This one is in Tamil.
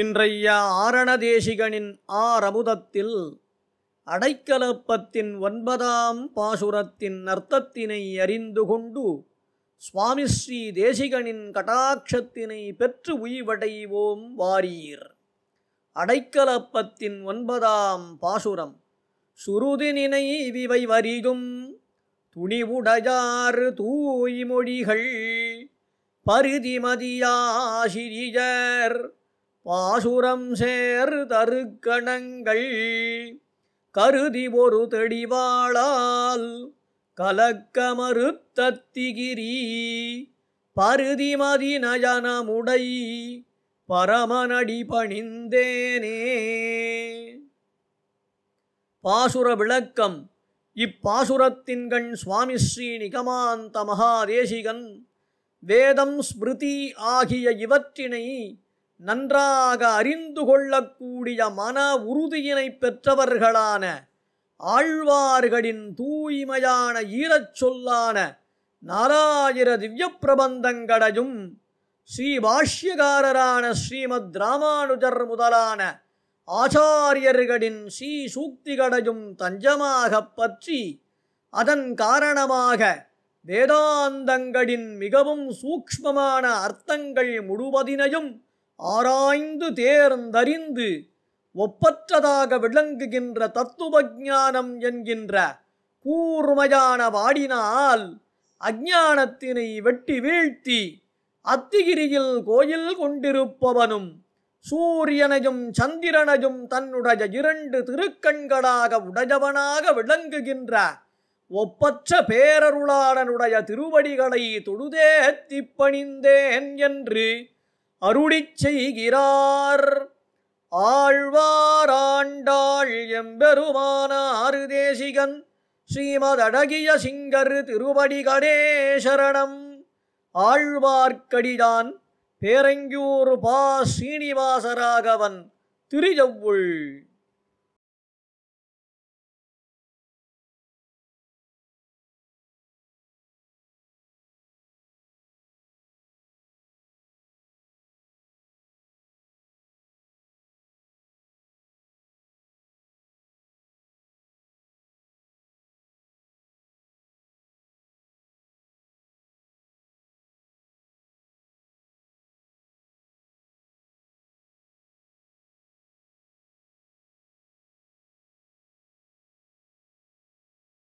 இன்றைய ஆரண தேசிகனின் ஆரமுதத்தில் அடைக்கலப்பத்தின் ஒன்பதாம் பாசுரத்தின் அர்த்தத்தினை அறிந்து கொண்டு சுவாமி ஸ்ரீ தேசிகனின் கடாட்சத்தினை பெற்று உய்வடைவோம் வாரீர் அடைக்கலப்பத்தின் ஒன்பதாம் பாசுரம் சுருதினினை விவை வரிதும் துணிவுடையாறு தூய்மொழிகள் பருதிமதியாசிரியர் பாசுரம் சேர் தருக்கணங்கள் கருதி ஒரு தெடிவாளால் கலக்க கலக்கமறுத்தத்திகிரி பருதிமதி நயனமுடை பரமனடி பணிந்தேனே பாசுர விளக்கம் இப்பாசுரத்தின்கண் சுவாமி ஸ்ரீ நிகமாந்த மகாதேசிகன் வேதம் ஸ்மிருதி ஆகிய இவற்றினை நன்றாக அறிந்து கொள்ளக்கூடிய மன உறுதியினை பெற்றவர்களான ஆழ்வார்களின் தூய்மையான ஈரச் சொல்லான நாராயிர திவ்ய பிரபந்தங்களையும் ஸ்ரீ பாஷ்யகாரரான ஸ்ரீமத் ராமானுஜர் முதலான ஆச்சாரியர்களின் ஸ்ரீ சூக்திகளையும் தஞ்சமாகப் பற்றி அதன் காரணமாக வேதாந்தங்களின் மிகவும் சூக்ஷ்மமான அர்த்தங்கள் முழுவதினையும் ஆராய்ந்து தேர்ந்தறிந்து ஒப்பற்றதாக விளங்குகின்ற தத்துவ ஞானம் என்கின்ற கூர்மையான வாடினால் அஜானத்தினை வெட்டி வீழ்த்தி அத்திகிரியில் கோயில் கொண்டிருப்பவனும் சூரியனையும் சந்திரனையும் தன்னுடைய இரண்டு திருக்கண்களாக உடையவனாக விளங்குகின்ற ஒப்பற்ற பேரருளாளனுடைய திருவடிகளை தொழுதே திப்பணிந்தேன் என்று அருளி செய்கிறார் ஆழ்வாராண்டாள் எம்பெருமான ஆறு தேசிகன் ஸ்ரீமதடகிய சிங்கர் திருபடி கடேசரணம் ஆழ்வார்க்கடிதான் பேரங்கியூர் பா ஸ்ரீனிவாசராகவன் திருஜவுள்